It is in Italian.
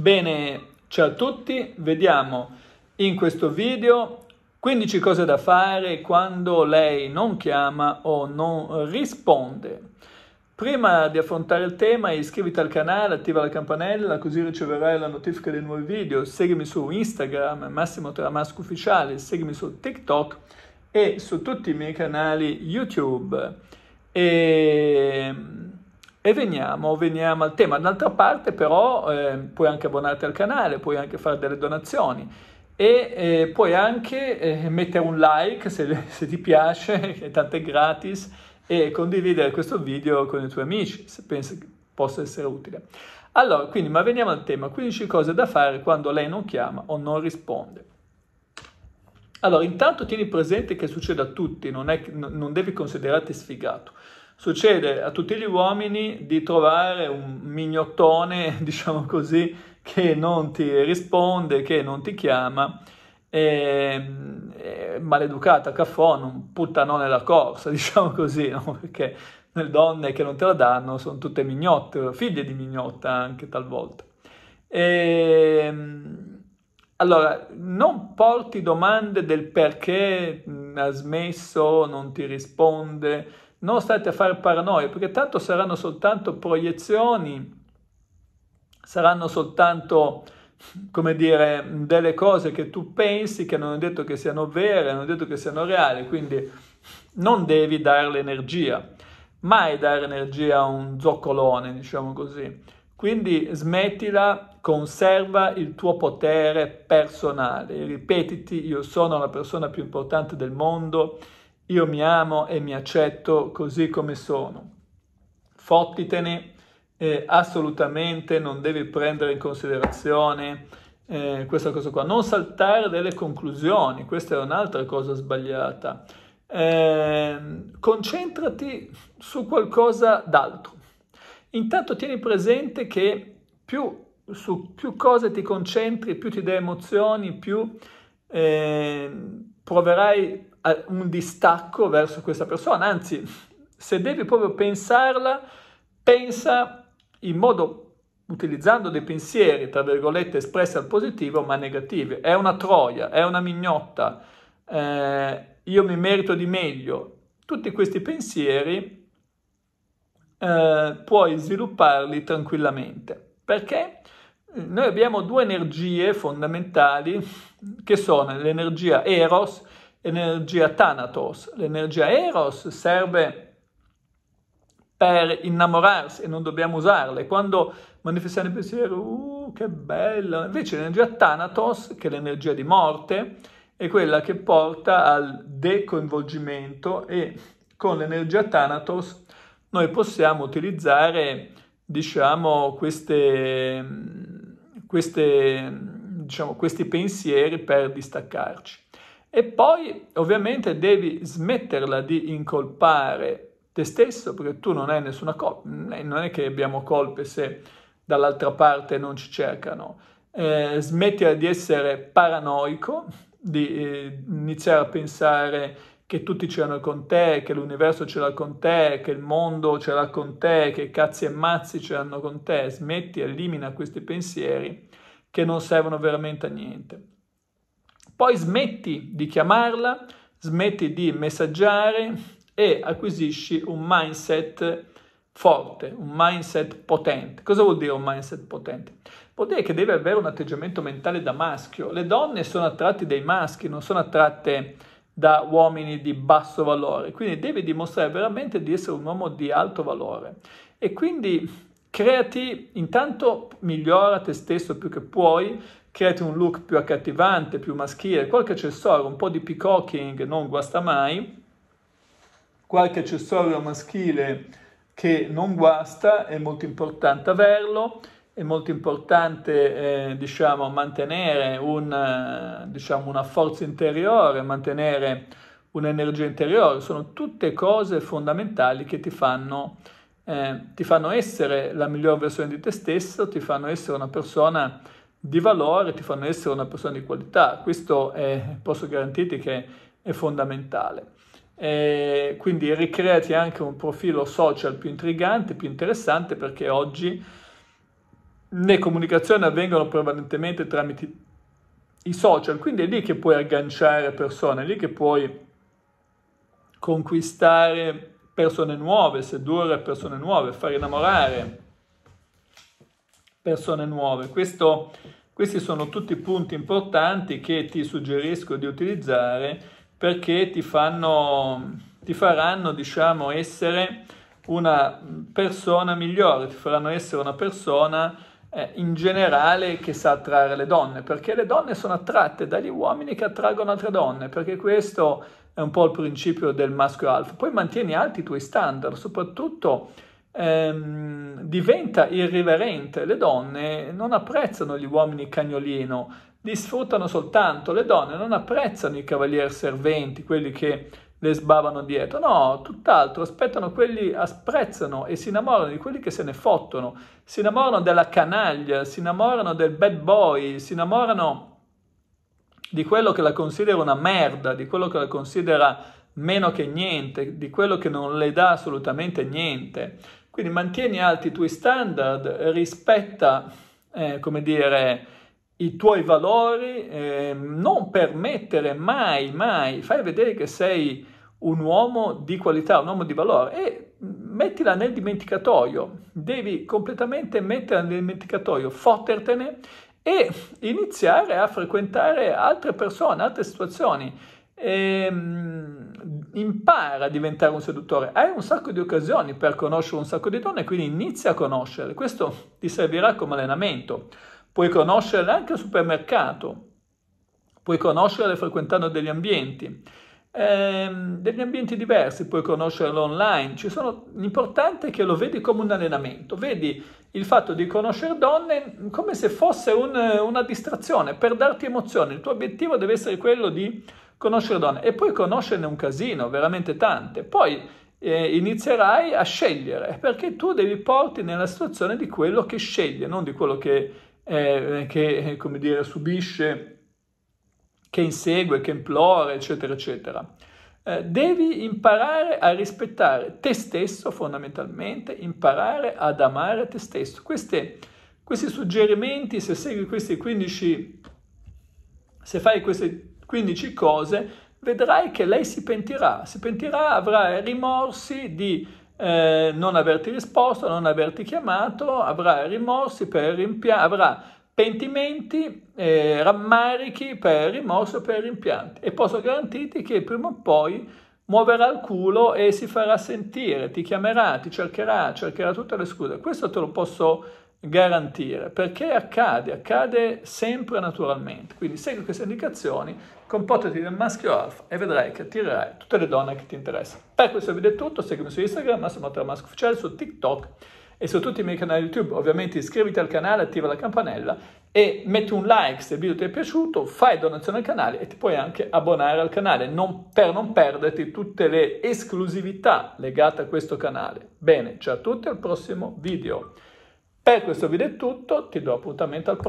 Bene, ciao a tutti, vediamo in questo video 15 cose da fare quando lei non chiama o non risponde. Prima di affrontare il tema iscriviti al canale, attiva la campanella così riceverai la notifica dei nuovi video, seguimi su Instagram Massimo Tramasco Ufficiale, seguimi su TikTok e su tutti i miei canali YouTube. E ehm, e veniamo, veniamo al tema. D'altra parte però eh, puoi anche abbonarti al canale, puoi anche fare delle donazioni e eh, puoi anche eh, mettere un like se, se ti piace, tanto è gratis, e condividere questo video con i tuoi amici se pensi che possa essere utile. Allora, quindi, ma veniamo al tema, 15 cose da fare quando lei non chiama o non risponde. Allora, intanto tieni presente che succede a tutti, non, è, non devi considerarti sfigato. Succede a tutti gli uomini di trovare un mignottone, diciamo così, che non ti risponde, che non ti chiama, e, e maleducata, caffone, un puttanone la corsa, diciamo così, no? perché le donne che non te la danno sono tutte mignotte, figlie di mignotta anche talvolta. E, ehm, allora, non porti domande del perché mm, ha smesso, non ti risponde, non state a fare paranoia, perché tanto saranno soltanto proiezioni, saranno soltanto, come dire, delle cose che tu pensi che non è detto che siano vere, non è detto che siano reali, quindi non devi dare l'energia, mai dare energia a un zoccolone, diciamo così. Quindi smettila, conserva il tuo potere personale, ripetiti io sono la persona più importante del mondo, io mi amo e mi accetto così come sono. Fottitene, eh, assolutamente non devi prendere in considerazione eh, questa cosa qua. Non saltare delle conclusioni, questa è un'altra cosa sbagliata. Eh, concentrati su qualcosa d'altro. Intanto tieni presente che più su più cose ti concentri, più ti dai emozioni, più eh, proverai un distacco verso questa persona, anzi, se devi proprio pensarla, pensa in modo utilizzando dei pensieri, tra virgolette, espressi al positivo, ma negativi. È una troia, è una mignotta, eh, io mi merito di meglio. Tutti questi pensieri eh, puoi svilupparli tranquillamente. Perché? Noi abbiamo due energie fondamentali che sono l'energia Eros energia Thanatos. L'energia Eros serve per innamorarsi e non dobbiamo usarle. Quando manifestiamo il pensiero, uh, che bello! Invece l'energia Thanatos, che è l'energia di morte, è quella che porta al decoinvolgimento e con l'energia Thanatos noi possiamo utilizzare, diciamo, queste, queste, diciamo, questi pensieri per distaccarci. E poi ovviamente devi smetterla di incolpare te stesso perché tu non hai nessuna colpa, eh, non è che abbiamo colpe se dall'altra parte non ci cercano. Eh, smettila di essere paranoico, di eh, iniziare a pensare che tutti c'erano con te, che l'universo c'era con te, che il mondo c'era con te, che cazzi e mazzi c'erano con te. Smetti, elimina questi pensieri che non servono veramente a niente. Poi smetti di chiamarla, smetti di messaggiare e acquisisci un mindset forte, un mindset potente. Cosa vuol dire un mindset potente? Vuol dire che devi avere un atteggiamento mentale da maschio. Le donne sono attratte dai maschi, non sono attratte da uomini di basso valore, quindi devi dimostrare veramente di essere un uomo di alto valore. E quindi Creati, intanto migliora te stesso più che puoi, creati un look più accattivante, più maschile, qualche accessorio, un po' di peacocking non guasta mai, qualche accessorio maschile che non guasta, è molto importante averlo, è molto importante eh, diciamo, mantenere un, eh, diciamo, una forza interiore, mantenere un'energia interiore, sono tutte cose fondamentali che ti fanno eh, ti fanno essere la miglior versione di te stesso, ti fanno essere una persona di valore, ti fanno essere una persona di qualità. Questo è, posso garantirti che è fondamentale. E quindi ricreati anche un profilo social più intrigante, più interessante perché oggi le comunicazioni avvengono prevalentemente tramite i social, quindi è lì che puoi agganciare persone, è lì che puoi conquistare persone nuove, sedurre persone nuove, far innamorare persone nuove. Questo, questi sono tutti punti importanti che ti suggerisco di utilizzare perché ti, fanno, ti faranno diciamo, essere una persona migliore, ti faranno essere una persona eh, in generale che sa attrarre le donne, perché le donne sono attratte dagli uomini che attraggono altre donne, perché questo è un po' il principio del maschio alfa. Poi mantieni alti i tuoi standard, soprattutto ehm, diventa irriverente. Le donne non apprezzano gli uomini cagnolino, li sfruttano soltanto. Le donne non apprezzano i cavalieri serventi, quelli che le sbavano dietro. No, tutt'altro, aspettano quelli, apprezzano e si innamorano di quelli che se ne fottono. Si innamorano della canaglia, si innamorano del bad boy, si innamorano di quello che la considera una merda, di quello che la considera meno che niente, di quello che non le dà assolutamente niente. Quindi mantieni alti i tuoi standard, rispetta, eh, come dire, i tuoi valori, eh, non permettere mai, mai, fai vedere che sei un uomo di qualità, un uomo di valore e mettila nel dimenticatoio, devi completamente metterla nel dimenticatoio, fottertene e iniziare a frequentare altre persone, altre situazioni. E, ehm, impara a diventare un seduttore, hai un sacco di occasioni per conoscere un sacco di donne, quindi inizia a conoscerle, questo ti servirà come allenamento, puoi conoscerle anche al supermercato, puoi conoscerle frequentando degli ambienti. Ehm, degli ambienti diversi, puoi conoscerlo online, sono, l'importante è che lo vedi come un allenamento, vedi il fatto di conoscere donne come se fosse un, una distrazione per darti emozioni, il tuo obiettivo deve essere quello di conoscere donne e poi conoscerne un casino, veramente tante, poi eh, inizierai a scegliere perché tu devi porti nella situazione di quello che sceglie, non di quello che, eh, che eh, come dire, subisce che insegue, che implora, eccetera, eccetera. Eh, devi imparare a rispettare te stesso fondamentalmente, imparare ad amare te stesso. Queste, questi suggerimenti, se segui questi 15, se fai queste 15 cose, vedrai che lei si pentirà, si pentirà, avrà rimorsi di eh, non averti risposto, non averti chiamato, avrà rimorsi per rimpianto, avrà pentimenti, eh, rammarichi per rimorso, per rimpianti e posso garantirti che prima o poi muoverà il culo e si farà sentire, ti chiamerà, ti cercherà, cercherà tutte le scuse. Questo te lo posso garantire perché accade, accade sempre naturalmente. Quindi segui queste indicazioni, comportati nel maschio alfa e vedrai che attirerai tutte le donne che ti interessano. Per questo video è tutto, seguimi su Instagram, Massimo Tramasco Ufficiale, su TikTok e su tutti i miei canali YouTube. Ovviamente iscriviti al canale, attiva la campanella e metti un like se il video ti è piaciuto, fai donazione al canale e ti puoi anche abbonare al canale non, per non perderti tutte le esclusività legate a questo canale. Bene, ciao a tutti al prossimo video. Per questo video è tutto, ti do appuntamento al prossimo.